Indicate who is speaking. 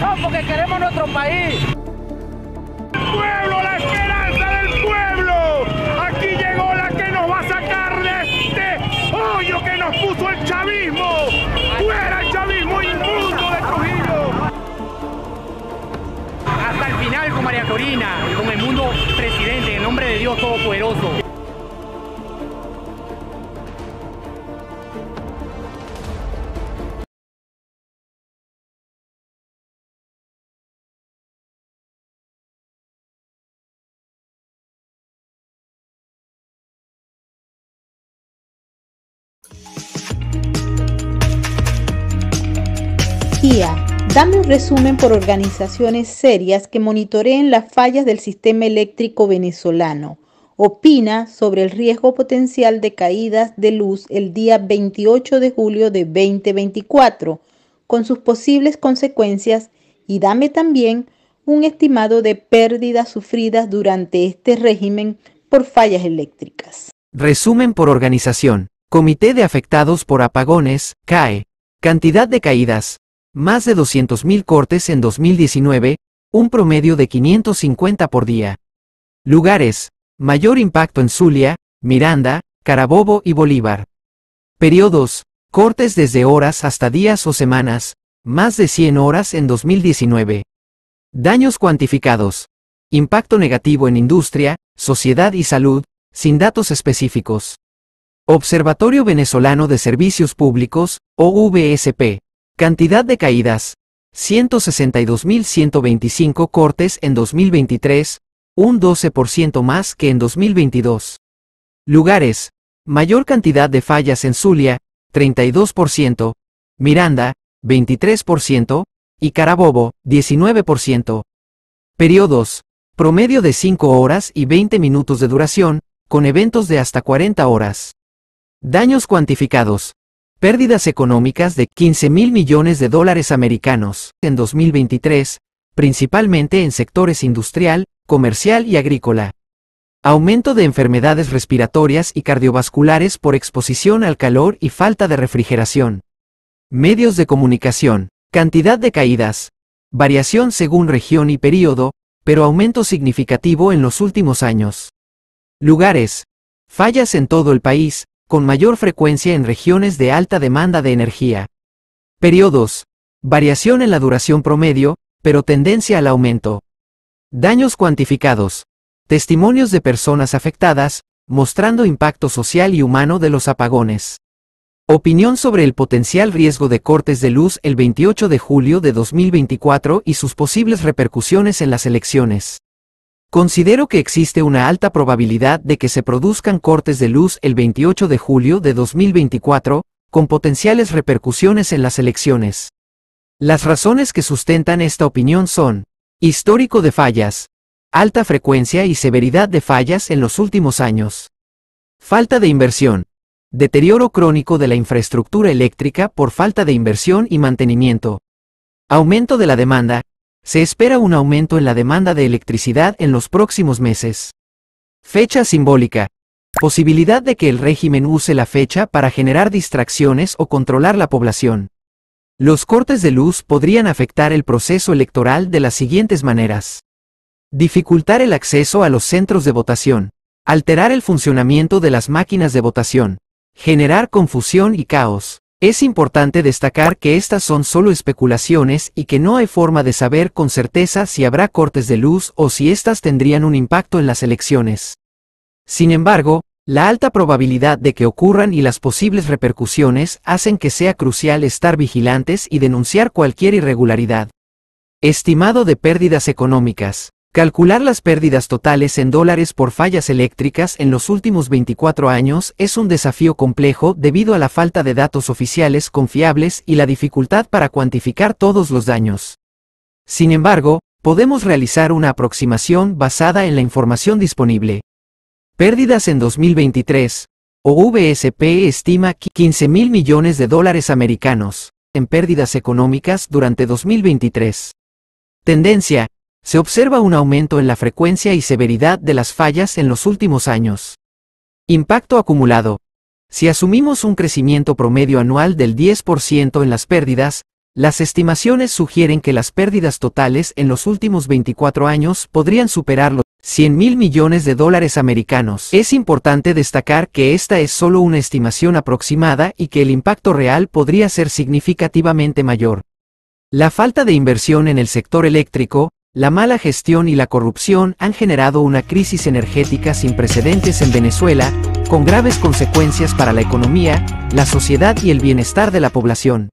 Speaker 1: ¡No, porque queremos nuestro país. El pueblo, la esperanza del pueblo. Aquí llegó la que nos va a sacar de este hoyo que nos puso el chavismo. Fuera el chavismo inmundo de Trujillo. Hasta el final con María Corina con el mundo presidente, en nombre de Dios Todopoderoso. Dame un resumen por organizaciones serias que monitoreen las fallas del sistema eléctrico venezolano. Opina sobre el riesgo potencial de caídas de luz el día 28 de julio de 2024, con sus posibles consecuencias y dame también un estimado de pérdidas sufridas durante este régimen por fallas eléctricas. Resumen por organización. Comité de Afectados por Apagones, CAE. Cantidad de caídas, más de 200.000 cortes en 2019, un promedio de 550 por día. Lugares. Mayor impacto en Zulia, Miranda, Carabobo y Bolívar. Periodos. Cortes desde horas hasta días o semanas, más de 100 horas en 2019. Daños cuantificados. Impacto negativo en industria, sociedad y salud, sin datos específicos. Observatorio Venezolano de Servicios Públicos, OVSP. Cantidad de caídas. 162.125 cortes en 2023, un 12% más que en 2022. Lugares. Mayor cantidad de fallas en Zulia, 32%, Miranda, 23%, y Carabobo, 19%. Periodos. Promedio de 5 horas y 20 minutos de duración, con eventos de hasta 40 horas. Daños cuantificados pérdidas económicas de 15 mil millones de dólares americanos en 2023, principalmente en sectores industrial, comercial y agrícola. Aumento de enfermedades respiratorias y cardiovasculares por exposición al calor y falta de refrigeración. Medios de comunicación. Cantidad de caídas. Variación según región y periodo, pero aumento significativo en los últimos años. Lugares. Fallas en todo el país, con mayor frecuencia en regiones de alta demanda de energía. Periodos. Variación en la duración promedio, pero tendencia al aumento. Daños cuantificados. Testimonios de personas afectadas, mostrando impacto social y humano de los apagones. Opinión sobre el potencial riesgo de cortes de luz el 28 de julio de 2024 y sus posibles repercusiones en las elecciones. Considero que existe una alta probabilidad de que se produzcan cortes de luz el 28 de julio de 2024, con potenciales repercusiones en las elecciones. Las razones que sustentan esta opinión son, histórico de fallas, alta frecuencia y severidad de fallas en los últimos años, falta de inversión, deterioro crónico de la infraestructura eléctrica por falta de inversión y mantenimiento, aumento de la demanda, se espera un aumento en la demanda de electricidad en los próximos meses. Fecha simbólica. Posibilidad de que el régimen use la fecha para generar distracciones o controlar la población. Los cortes de luz podrían afectar el proceso electoral de las siguientes maneras. Dificultar el acceso a los centros de votación. Alterar el funcionamiento de las máquinas de votación. Generar confusión y caos. Es importante destacar que estas son solo especulaciones y que no hay forma de saber con certeza si habrá cortes de luz o si estas tendrían un impacto en las elecciones. Sin embargo, la alta probabilidad de que ocurran y las posibles repercusiones hacen que sea crucial estar vigilantes y denunciar cualquier irregularidad. Estimado de pérdidas económicas. Calcular las pérdidas totales en dólares por fallas eléctricas en los últimos 24 años es un desafío complejo debido a la falta de datos oficiales confiables y la dificultad para cuantificar todos los daños. Sin embargo, podemos realizar una aproximación basada en la información disponible. Pérdidas en 2023. OVSP estima 15 mil millones de dólares americanos en pérdidas económicas durante 2023. Tendencia, se observa un aumento en la frecuencia y severidad de las fallas en los últimos años. Impacto acumulado. Si asumimos un crecimiento promedio anual del 10% en las pérdidas, las estimaciones sugieren que las pérdidas totales en los últimos 24 años podrían superar los 100 mil millones de dólares americanos. Es importante destacar que esta es solo una estimación aproximada y que el impacto real podría ser significativamente mayor. La falta de inversión en el sector eléctrico, la mala gestión y la corrupción han generado una crisis energética sin precedentes en Venezuela, con graves consecuencias para la economía, la sociedad y el bienestar de la población.